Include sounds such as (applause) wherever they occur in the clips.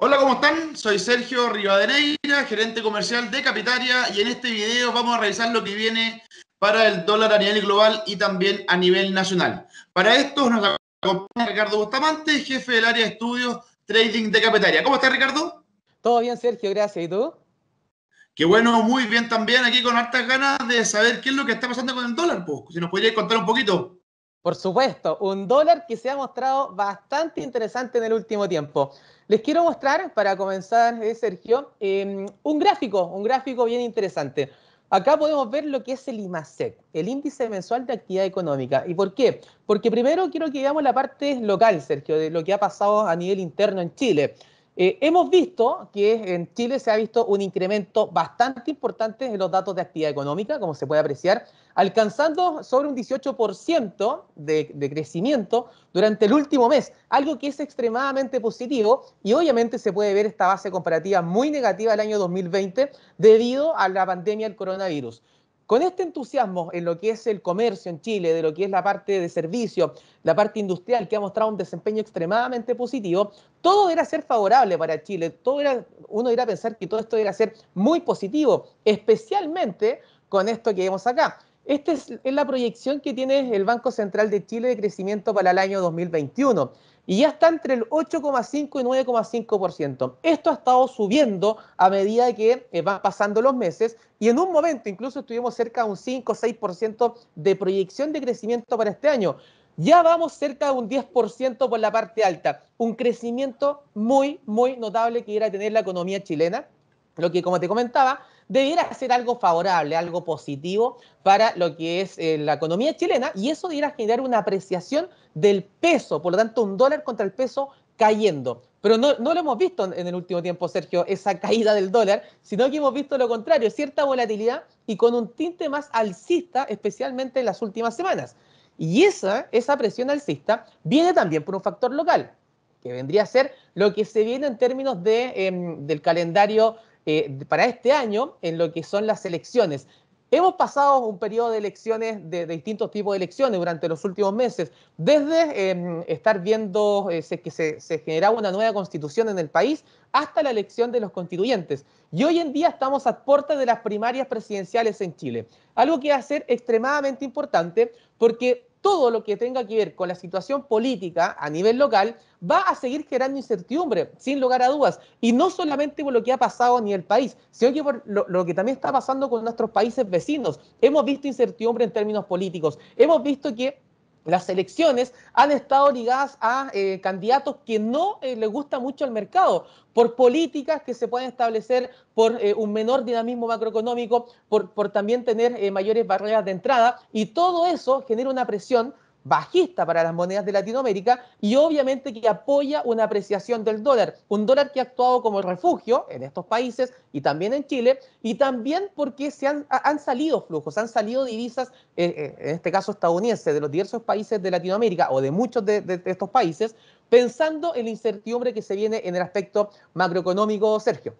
Hola, ¿cómo están? Soy Sergio Rivadeneira, gerente comercial de Capitaria, y en este video vamos a revisar lo que viene para el dólar a nivel global y también a nivel nacional. Para esto nos acompaña Ricardo Bustamante, jefe del área de estudios trading de Capitaria. ¿Cómo estás, Ricardo? Todo bien, Sergio, gracias. ¿Y tú? Qué bueno, muy bien también, aquí con hartas ganas de saber qué es lo que está pasando con el dólar, pues. Si nos podrías contar un poquito. Por supuesto, un dólar que se ha mostrado bastante interesante en el último tiempo. Les quiero mostrar, para comenzar, eh, Sergio, em, un gráfico, un gráfico bien interesante. Acá podemos ver lo que es el IMASEC, el índice mensual de actividad económica. ¿Y por qué? Porque primero quiero que veamos la parte local, Sergio, de lo que ha pasado a nivel interno en Chile. Eh, hemos visto que en Chile se ha visto un incremento bastante importante en los datos de actividad económica, como se puede apreciar, alcanzando sobre un 18% de, de, crecimiento durante el último mes, algo que es extremadamente positivo y obviamente se puede ver esta base comparativa muy negativa del año 2020 debido a la pandemia del coronavirus. Con este entusiasmo en lo que es el comercio en Chile, de lo que es la parte de servicio, la parte industrial, que ha mostrado un desempeño extremadamente positivo, todo era ser favorable para Chile. Todo era, uno iba a pensar que todo esto era ser muy positivo, especialmente con esto que vemos acá. Esta es, la proyección que tiene el Banco Central de Chile de crecimiento para el año 2021 y ya está entre el 8,5 y 9,5%. Esto ha estado subiendo a medida que eh, van pasando los meses y en un momento incluso estuvimos cerca de un 5 o 6% de proyección de crecimiento para este año. Ya vamos cerca de un 10% por la parte alta, un crecimiento muy, muy notable que irá a tener la economía chilena, lo que como te comentaba, debiera ser algo favorable, algo positivo para lo que es eh, la economía chilena y eso debiera generar una apreciación del peso, por lo tanto un dólar contra el peso cayendo. Pero no, lo hemos visto en el último tiempo, Sergio, esa (laughs) caída del dólar, sino que hemos visto lo contrario, cierta volatilidad y con un tinte más alcista, especialmente en las últimas semanas. Y esa, esa presión alcista viene también por un factor local, que vendría a ser lo que se viene en términos de, em, del calendario eh, para este año en lo que son las elecciones. Hemos pasado un periodo de elecciones, de, distintos tipos de elecciones durante los últimos meses, desde em, estar viendo eh, que se, se, generaba una nueva constitución en el país hasta la elección de los constituyentes. Y hoy en día estamos a puertas de las primarias presidenciales en Chile, algo que va a ser extremadamente importante porque todo lo que tenga que ver con la situación política a nivel local va a seguir generando incertidumbre, sin lugar a dudas. Y no solamente por lo que ha pasado en el país, sino que por lo, lo, que también está pasando con nuestros países vecinos. Hemos visto incertidumbre en términos políticos. Hemos visto que las elecciones han estado ligadas a eh, candidatos que no le eh, les gusta mucho al mercado, por políticas que se pueden establecer por eh, un menor dinamismo macroeconómico, por, por también tener mayores barreras de entrada, y todo eso genera una presión bajista para las monedas de Latinoamérica y obviamente que apoya una apreciación del dólar, un dólar que ha actuado como refugio en estos países y también en Chile, y también porque se han, salido flujos, han salido divisas, eh, eh, en este caso estadounidense, de los diversos países de Latinoamérica o de muchos de estos países, pensando en la incertidumbre que se viene en el aspecto macroeconómico, Sergio.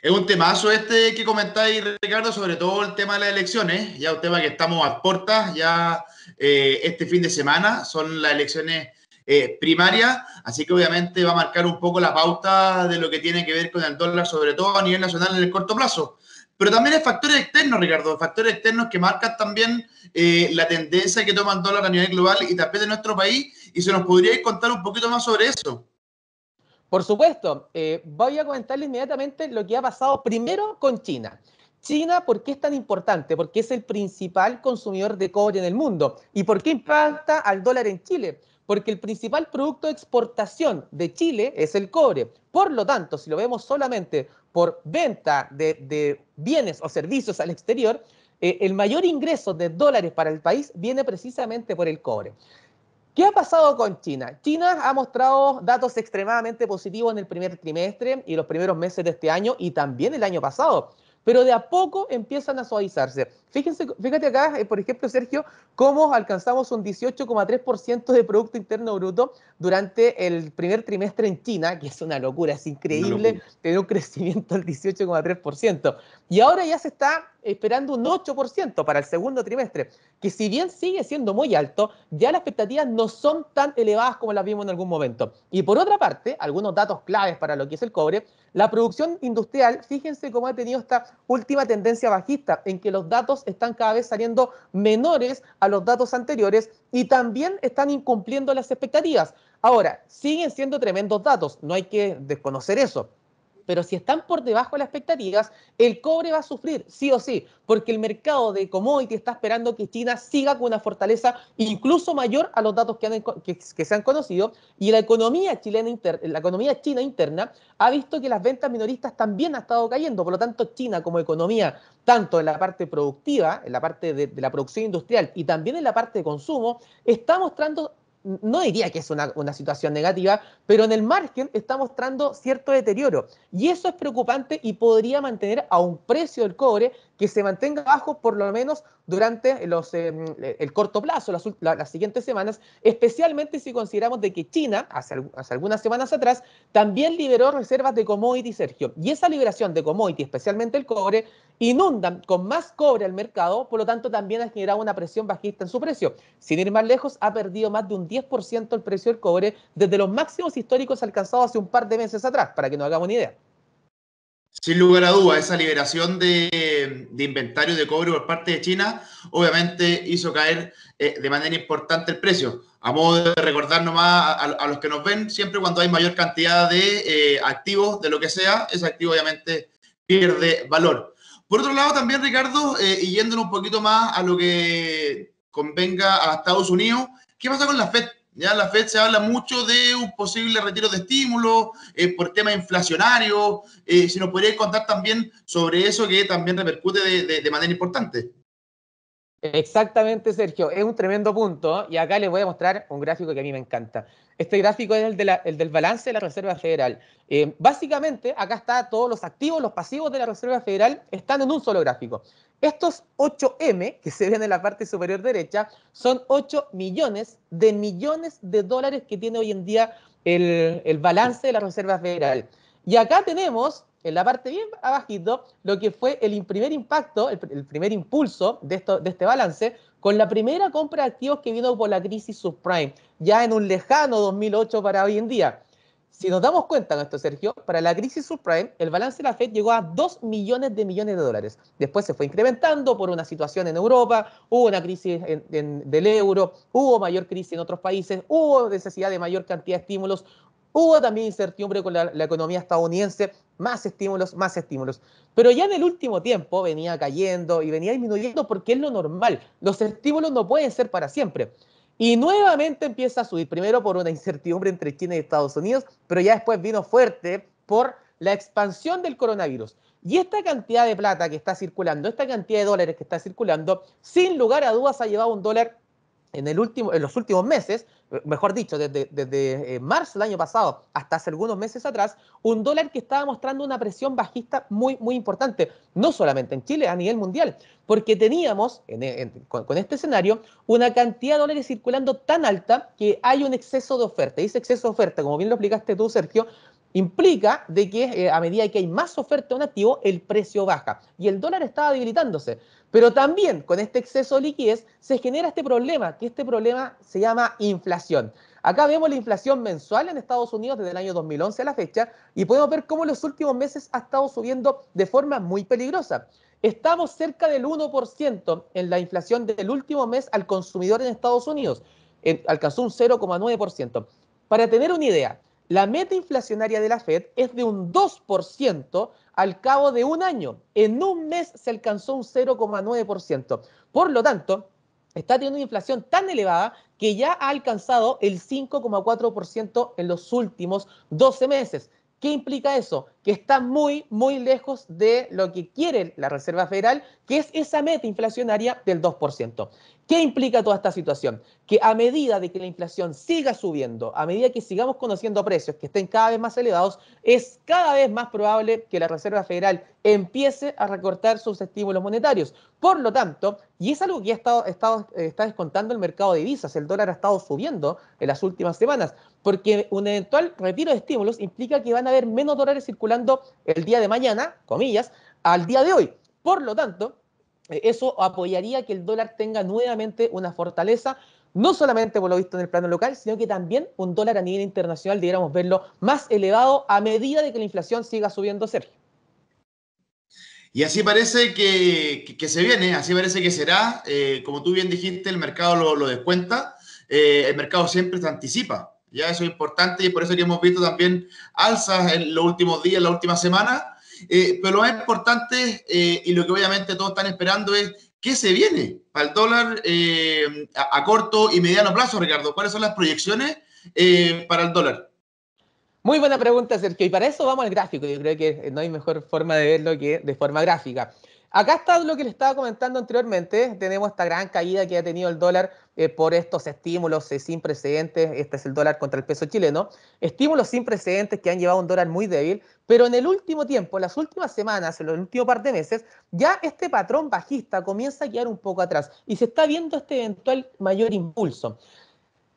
Es un temazo este que comentáis, Ricardo, sobre todo el tema de las elecciones, ya un tema que estamos a puertas, ya eh, este fin de semana son las elecciones eh, primarias, así que obviamente va a marcar un poco la pauta de lo que tiene que ver con el dólar, sobre todo a nivel nacional en el corto plazo. Pero también hay factores externos, Ricardo, factores externos que marcan también eh, la tendencia que toma el dólar a nivel global y también de nuestro país, y se nos podría contar un poquito más sobre eso. Por supuesto, eh, voy a comentarle inmediatamente lo que ha pasado primero con China. China, ¿por qué es tan importante? Porque es el principal consumidor de cobre en el mundo. ¿Y por qué impacta al dólar en Chile? Porque el principal producto de exportación de Chile es el cobre. Por lo tanto, si lo vemos solamente por venta de, bienes o servicios al exterior, eh, el mayor ingreso de dólares para el país viene precisamente por el cobre. ¿Qué ha pasado con China? China ha mostrado datos extremadamente positivos en el primer trimestre y los primeros meses de este año y también el año pasado, pero de a poco empiezan a suavizarse. Fíjense, fíjate acá, eh, por ejemplo, Sergio, cómo alcanzamos un 18,3% de Producto Interno Bruto durante el primer trimestre en China, que es una locura, es increíble tener un (laughs) crecimiento del 18,3%. Y ahora ya se está esperando un 8% para el segundo trimestre, que si bien sigue siendo muy alto, ya las expectativas no son tan elevadas como las vimos en algún momento. Y por otra parte, algunos datos claves para lo que es el cobre, la producción industrial, fíjense cómo ha tenido esta última tendencia bajista, en que los datos están cada vez saliendo menores a los datos anteriores y también están incumpliendo las expectativas. Ahora, siguen siendo tremendos datos, no hay que desconocer eso pero si están por debajo de las expectativas, el cobre va a sufrir, sí o sí, porque el mercado de commodity está esperando que China siga con una fortaleza incluso mayor a los datos que, se han conocido, y la economía, chilena la economía china interna ha visto que las ventas minoristas también han estado cayendo, por lo tanto China como economía, tanto en la parte productiva, en la parte de la producción industrial y también en la parte de consumo, está mostrando no diría que es una, situación negativa, pero en el margen está mostrando cierto deterioro. Y eso es preocupante y podría mantener a un precio del cobre que se mantenga bajo por lo menos durante los, eh, el corto plazo, las, siguientes semanas, especialmente si consideramos de que China, hace, hace algunas semanas atrás, también liberó reservas de commodity, Sergio. Y esa liberación de commodity, especialmente el cobre, inunda con más cobre al mercado, por lo tanto también ha generado una presión bajista en su precio. Sin ir más lejos, ha perdido más de un 10% el precio del cobre desde los máximos históricos alcanzados hace un par de meses atrás, para que nos hagamos una idea. Sin lugar a duda, esa liberación de, de, inventario de cobre por parte de China obviamente hizo caer eh, de manera importante el precio. A modo de recordar nomás a, los que nos ven, siempre cuando hay mayor cantidad de eh, activos, de lo que sea, ese activo obviamente pierde valor. Por otro lado, también Ricardo, eh, y yéndonos un poquito más a lo que convenga a Estados Unidos, ¿Qué pasa con la FED? Ya la Fed se habla mucho de un posible retiro de estímulo eh, por tema inflacionario. Eh, si nos podrías contar también sobre eso que también repercute de manera importante. Exactamente, Sergio. Es un tremendo punto. Y acá les voy a mostrar un gráfico que a mí me encanta. Este gráfico es el, del balance de la Reserva Federal. Eh, básicamente, acá está todos los activos, los pasivos de la Reserva Federal están en un solo gráfico. Estos 8M que se ven en la parte superior derecha son 8 millones de millones de dólares que tiene hoy en día el balance de la Reserva Federal. Y acá tenemos en la parte bien abajito, lo que fue el primer impacto, el, primer impulso de, esto, de este balance, con la primera compra de activos que vino por la crisis subprime, ya en un lejano 2008 para hoy en día. Si nos damos cuenta, esto, Sergio, para la crisis subprime, el balance de la Fed llegó a 2 millones de millones de dólares. Después se fue incrementando por una situación en Europa, hubo una crisis del euro, hubo mayor crisis en otros países, hubo necesidad de mayor cantidad de estímulos, Hubo también incertidumbre con la, economía estadounidense, más estímulos, más estímulos. Pero ya en el último tiempo venía cayendo y venía disminuyendo porque es lo normal. Los estímulos no pueden ser para siempre. Y nuevamente empieza a subir, primero por una incertidumbre entre China y Estados Unidos, pero ya después vino fuerte por la expansión del coronavirus. Y esta cantidad de plata que está circulando, esta cantidad de dólares que está circulando, sin lugar a dudas ha llevado un dólar en, el último, en los últimos meses, eh, mejor dicho, desde, desde, eh, marzo del año pasado hasta hace algunos meses atrás, un dólar que estaba mostrando una presión bajista muy, muy importante, no solamente en Chile, a nivel mundial, porque teníamos, con, con, este escenario, una cantidad de dólares circulando tan alta que hay un exceso de oferta. Y ese exceso de oferta, como bien lo explicaste tú, Sergio, implica de que eh, a medida que hay más oferta de un activo, el precio baja. Y el dólar estaba debilitándose. Pero también con este exceso de liquidez se genera este problema, que este problema se llama inflación. Acá vemos la inflación mensual en Estados Unidos desde el año 2011 a la fecha y podemos ver cómo en los últimos meses ha estado subiendo de forma muy peligrosa. Estamos cerca del 1% en la inflación del último mes al consumidor en Estados Unidos. alcanzó un 0,9%. Para tener una idea, la meta inflacionaria de la Fed es de un 2% al cabo de un año. En un mes se alcanzó un 0,9%. Por lo tanto, está teniendo una inflación tan elevada que ya ha alcanzado el 5,4% en los últimos 12 meses. ¿Qué implica eso? que está muy, muy lejos de lo que quiere la Reserva Federal, que es esa meta inflacionaria del 2%. ¿Qué implica toda esta situación? Que a medida de que la inflación siga subiendo, a medida que sigamos conociendo precios que estén cada vez más elevados, es cada vez más probable que la Reserva Federal empiece a recortar sus estímulos monetarios. Por lo tanto, y es algo que ha está descontando el mercado de divisas, el dólar ha estado subiendo en las últimas semanas, porque un eventual retiro de estímulos implica que van a haber menos dólares circulando el día de mañana, comillas, al día de hoy. Por lo tanto, eh, eso apoyaría que el dólar tenga nuevamente una fortaleza, no solamente por lo visto en el plano local, sino que también un dólar a nivel internacional deberíamos verlo más elevado a medida de que la inflación siga subiendo, Sergio. Y así parece que, se viene, así parece que será. Eh, como tú bien dijiste, el mercado lo, descuenta, eh, el mercado siempre se anticipa. Ya eso es importante y por eso que hemos visto también alzas en los últimos días, en la última semana. Eh, pero lo más importante eh, y lo que obviamente todos están esperando es qué se viene para el dólar eh, a, corto y mediano plazo, Ricardo. ¿Cuáles son las proyecciones para el dólar? Muy buena pregunta, Sergio. Y para eso vamos al gráfico. Yo creo que no hay mejor forma de verlo que de forma gráfica. Acá está lo que les estaba comentando anteriormente. Tenemos esta gran caída que ha tenido el dólar eh, por estos estímulos eh, sin precedentes. Este es el dólar contra el peso chileno. Estímulos sin precedentes que han llevado un dólar muy débil. Pero en el último tiempo, en las últimas semanas, en los últimos par de meses, ya este patrón bajista comienza a quedar un poco atrás y se está viendo este eventual mayor impulso.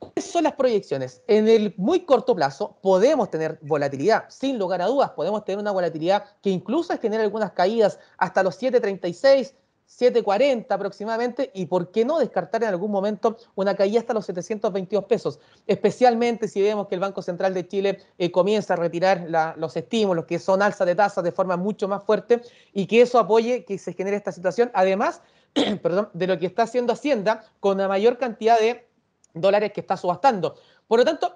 ¿Cuáles son las proyecciones? En el muy corto plazo podemos tener volatilidad, sin lugar a dudas, podemos tener una volatilidad que incluso genera algunas caídas hasta los 736, 7.40 aproximadamente, y por qué no descartar en algún momento una caída hasta los 722 pesos, especialmente si vemos que el Banco Central de Chile eh, comienza a retirar los estímulos, que son alzas de tasas de forma mucho más fuerte, y que eso apoye que se genere esta situación, además (clears throat) perdón, de lo que está haciendo Hacienda con la mayor cantidad de dólares que está subastando. Por lo tanto,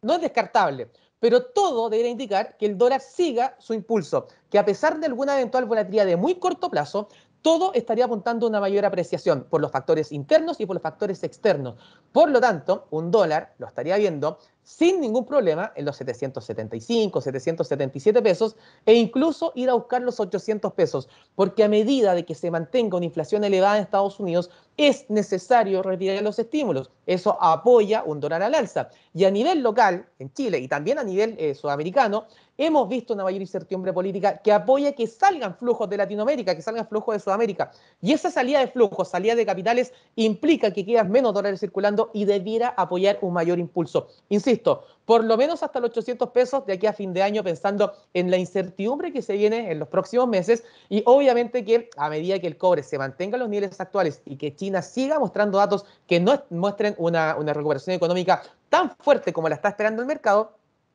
no es descartable, pero todo debería indicar que el dólar siga su impulso, que a pesar de alguna eventual volatilidad de muy corto plazo, todo estaría apuntando a una mayor apreciación por los factores internos y por los factores externos. Por lo tanto, un dólar lo estaría viendo sin ningún problema en los 775, 777 pesos e incluso ir a buscar los 800 pesos, porque a medida de que se mantenga una inflación elevada en Estados Unidos, es necesario retirar los estímulos. Eso apoya un dólar al alza. Y a nivel local, en Chile y también a nivel eh, sudamericano, hemos visto una mayor incertidumbre política que apoya que salgan flujos de Latinoamérica, que salgan flujos de Sudamérica. Y esa salida de flujos, salida de capitales, implica que quedan menos dólares circulando y debiera apoyar un mayor impulso. Insisto, por lo menos hasta los 800 pesos de aquí a fin de año, pensando en la incertidumbre que se viene en los próximos meses y obviamente que a medida que el cobre se mantenga en los niveles actuales y que China siga mostrando datos que no muestren una, recuperación económica tan fuerte como la está esperando el mercado,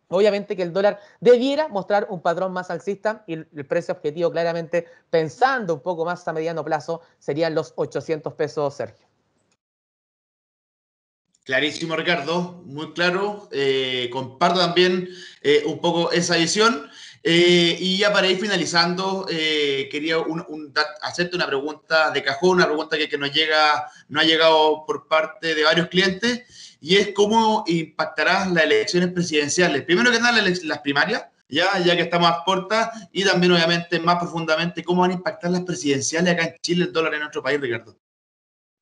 Obviamente que el dólar debiera mostrar un patrón más alcista y el precio objetivo claramente, pensando un poco más a mediano plazo, serían los 800 pesos, Sergio. Clarísimo, Ricardo, muy claro. Eh, comparto también eh, un poco esa visión. Eh, y ya para ir finalizando, quería hacerte una pregunta de cajón, una pregunta que, que nos llega, no ha llegado por parte de varios clientes, y es cómo impactarán las elecciones presidenciales. Primero que nada, las, primarias, ya, ya que estamos a puertas, y también obviamente más profundamente, cómo van a impactar las presidenciales acá en Chile, el dólar en nuestro país, Ricardo.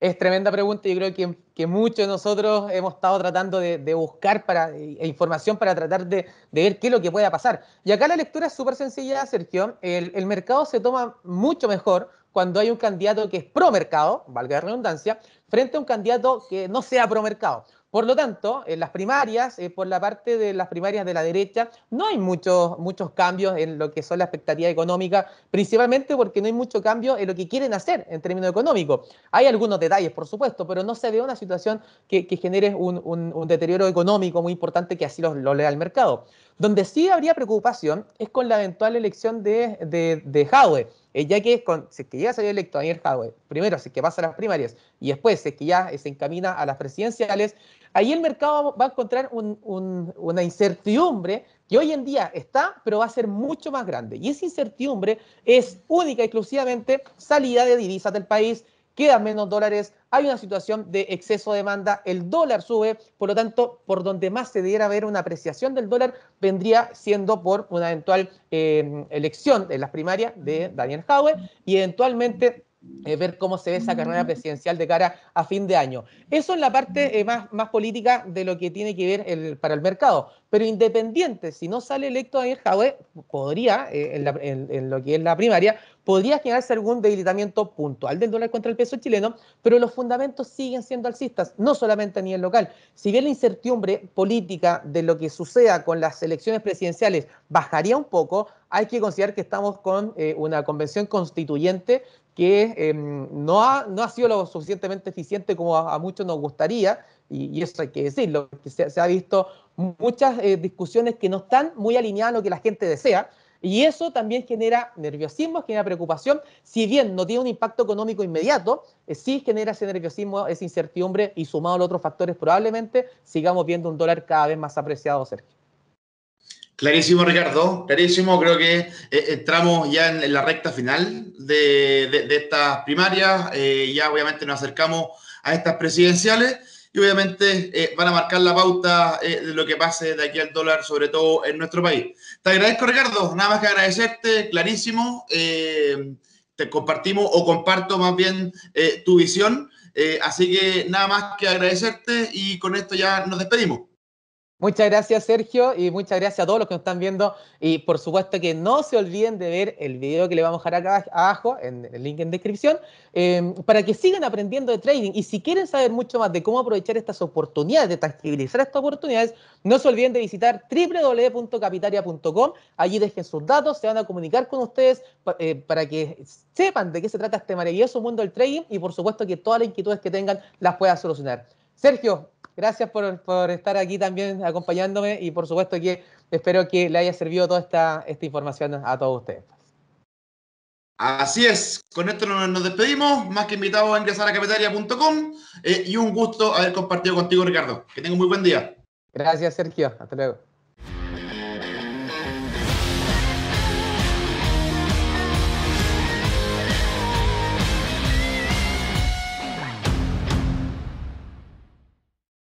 Es tremenda pregunta. y creo que, muchos de nosotros hemos estado tratando de, buscar para, eh, información para tratar de, ver qué es lo que pueda pasar. Y acá la lectura es súper sencilla, Sergio. El, el, mercado se toma mucho mejor cuando hay un candidato que es pro mercado, valga la redundancia, frente a un candidato que no sea pro mercado. Por lo tanto, en las primarias, eh, por la parte de las primarias de la derecha, no hay muchos, muchos cambios en lo que son las expectativas económicas, principalmente porque no hay mucho cambio en lo que quieren hacer en términos económicos. Hay algunos detalles, por supuesto, pero no se ve una situación que, genere un, deterioro económico muy importante que así lo, lea el mercado. Donde sí habría preocupación es con la eventual elección de, de, de eh, ya que con, si es que ya a electo Daniel Jadwe, primero se que pasa a las primarias y después se es que ya eh, se encamina a las presidenciales, ahí el mercado va a encontrar una incertidumbre que hoy en día está, pero va a ser mucho más grande. Y esa incertidumbre es única y exclusivamente salida de divisas del país, quedan menos dólares, hay una situación de exceso de demanda, el dólar sube, por lo tanto, por donde más se debiera ver una apreciación del dólar vendría siendo por una eventual eh, elección de las primarias de Daniel Howe y eventualmente... Eh, ver cómo se ve esa carrera presidencial de cara a fin de año. Eso es la parte eh, más, más política de lo que tiene que ver el, para el mercado. Pero independiente, si no sale electo Daniel Jaue, podría, en, lo que es la primaria, podría generarse algún debilitamiento puntual del dólar contra el peso chileno, pero los fundamentos siguen siendo alcistas, no solamente a nivel local. Si bien la incertidumbre política de lo que suceda con las elecciones presidenciales bajaría un poco, hay que considerar que estamos con eh, una convención constituyente que em, no, ha, no ha sido lo suficientemente eficiente como a, muchos nos gustaría, y, eso hay que decirlo, que se, han ha visto muchas eh, discusiones que no están muy alineadas a lo que la gente desea, y eso también genera nerviosismo, genera preocupación. Si bien no tiene un impacto económico inmediato, eh, sí genera ese nerviosismo, esa incertidumbre y sumado a los otros factores, probablemente sigamos viendo un dólar cada vez más apreciado, Sergio. Clarísimo, Ricardo, clarísimo. Creo que eh, entramos ya en, la recta final de, estas primarias. Eh, ya obviamente nos acercamos a estas presidenciales y obviamente van a marcar la pauta de lo que pase de aquí al dólar, sobre todo en nuestro país. Te agradezco, Ricardo. Nada más que agradecerte, clarísimo. Eh, te compartimos o comparto más bien eh, tu visión. Eh, así que nada más que agradecerte y con esto ya nos despedimos. Muchas gracias Sergio y muchas gracias a todos los que nos están viendo y por supuesto que no se olviden de ver el video que le vamos a dejar acá abajo en el link en descripción em, para que sigan aprendiendo de trading y si quieren saber mucho más de cómo aprovechar estas oportunidades, de tangibilizar estas oportunidades, no se olviden de visitar www.capitaria.com, allí dejen sus datos, se van a comunicar con ustedes eh, para que sepan de qué se trata este maravilloso mundo del trading y por supuesto que todas las inquietudes que tengan las pueda solucionar. Sergio, gracias por, estar aquí también acompañándome y por supuesto que espero que le haya servido toda esta, información a todos ustedes. Así es, con esto nos despedimos, más que invitados a ingresar a cafeteria.com eh, y un gusto haber compartido contigo Ricardo. Que tenga un muy buen día. Gracias Sergio, hasta luego.